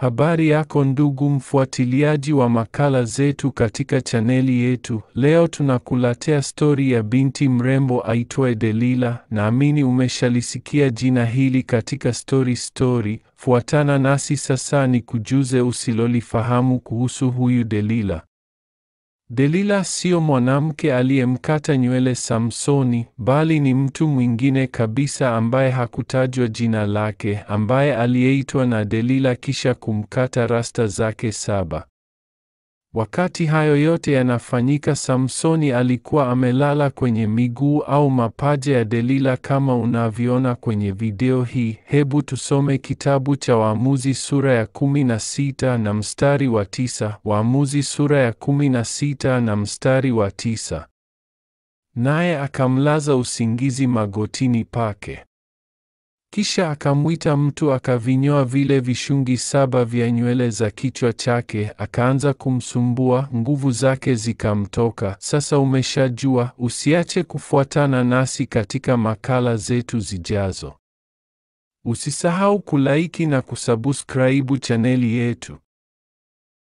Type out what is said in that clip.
Habari yako ndugu mfuatiliaji wa makala zetu katika chaneli yetu. Leo tunakuletea stori ya binti mrembo aitwaye Delila. Naamini umeshalisikia jina hili katika stori stori. Fuatana nasi sasa ni kujuze usilolifahamu kuhusu huyu Delila. Delila sio mwanamke aliyemkata nywele Samsoni, bali ni mtu mwingine kabisa ambaye hakutajwa jina lake, ambaye aliyeitwa na Delila kisha kumkata rasta zake saba. Wakati hayo yote yanafanyika, Samsoni alikuwa amelala kwenye miguu au mapaja ya Delila kama unavyoona kwenye video hii. Hebu tusome kitabu cha Waamuzi sura ya 16 na mstari wa tisa. Waamuzi sura ya 16 na mstari wa tisa Naye akamlaza usingizi magotini pake. Kisha akamwita mtu akavinyoa vile vishungi saba vya nywele za kichwa chake, akaanza kumsumbua. Nguvu zake zikamtoka. Sasa umeshajua, usiache kufuatana nasi katika makala zetu zijazo. Usisahau kulaiki na kusubscribe chaneli yetu.